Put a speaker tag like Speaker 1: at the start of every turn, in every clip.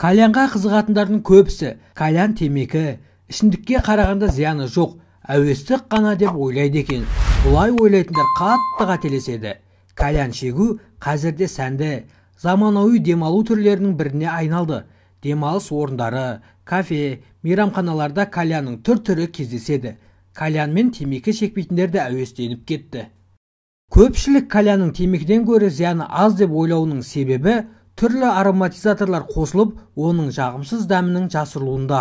Speaker 1: кальянға қызығатындардың көбісі кальян темекі ішімдікке қарағанда зияны жоқ әуестік қана деп ойлайды екен бұлай ойлайтындар қатты қателеседі кальян шегу қазірде сәнді заманауи демалу түрлерінің біріне айналды демалыс орындары кафе мейрамханаларда кальянның түр түрі кездеседі кальян мен темекі шекпейтіндер де әуестеніп кетті көпшілік кальянның темекіден гөрі зияны аз деп ойлауының себебі түрлі ароматизаторлар қосылып оның жағымсыз дәмінің жасырылуында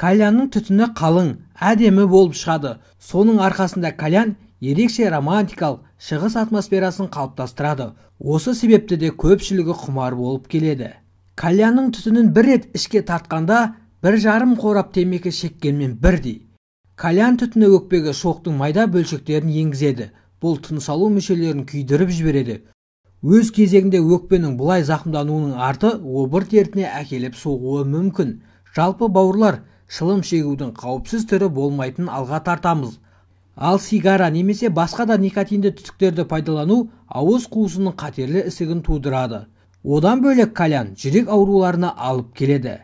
Speaker 1: кальянның түтіні қалың әдемі болып шығады соның арқасында кальян ерекше романтикалық шығыс атмосферасын қалыптастырады осы себепті де көпшілігі құмар болып келеді кальянның түтінін бір рет ішке тартқанда бір жарым қорап темекі шеккенмен бірдей кальян түтіні өкпеге шоқтың майда бөлшектерін енгізеді бұл тыныс алу мүшелерін күйдіріп жібереді өз кезегінде өкпенің бұлай зақымдануының арты обыр тертіне әкеліп соғуы мүмкін жалпы бауырлар шылым шегудің қауіпсіз түрі болмайтын алға тартамыз ал сигара немесе басқа да никотинді түтіктерді пайдалану ауыз қуысының қатерлі ісігін тудырады одан бөлек кальян жүрек ауруларына алып келеді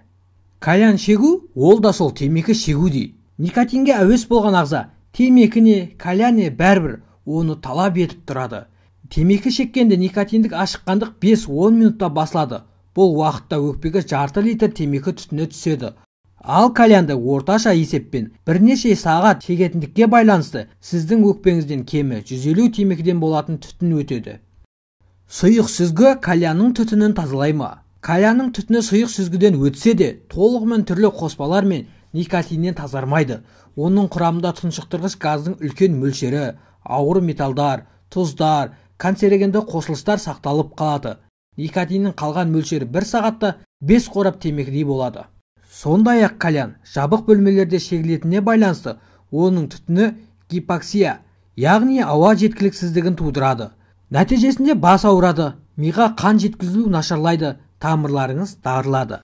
Speaker 1: кальян шегу ол да сол темекі шегудей никотинге әуес болған ағза темекіне не бәрібір оны талап етіп тұрады темекі шеккенде никотиндік ашыққандық 5-10 минутта басылады бұл уақытта өкпеге жарты литр темекі түтіні түседі ал кальянды орташа есеппен бірнеше сағат шегетіндікке байланысты сіздің өкпеңізден кемі 150 темекіден болатын түтін өтеді сұйық сүзгі кальянның түтінін тазалай ма кальянның түтіні сұйық сүзгіден өтсе де толығымен түрлі қоспалар мен никотиннен тазармайды оның құрамында тұншықтырғыш газдың үлкен мөлшері ауыр металдар тұздар канцерогенді қосылыстар сақталып қалады никотиннің қалған мөлшері бір сағатта бес қорап темекідей болады сондай-ақ кальян жабық бөлмелерде шегілетініне байланысты оның түтіні гипоксия яғни ауа жеткіліксіздігін тудырады нәтижесінде бас ауырады миға қан жеткізілу нашарлайды тамырларыңыз дарылады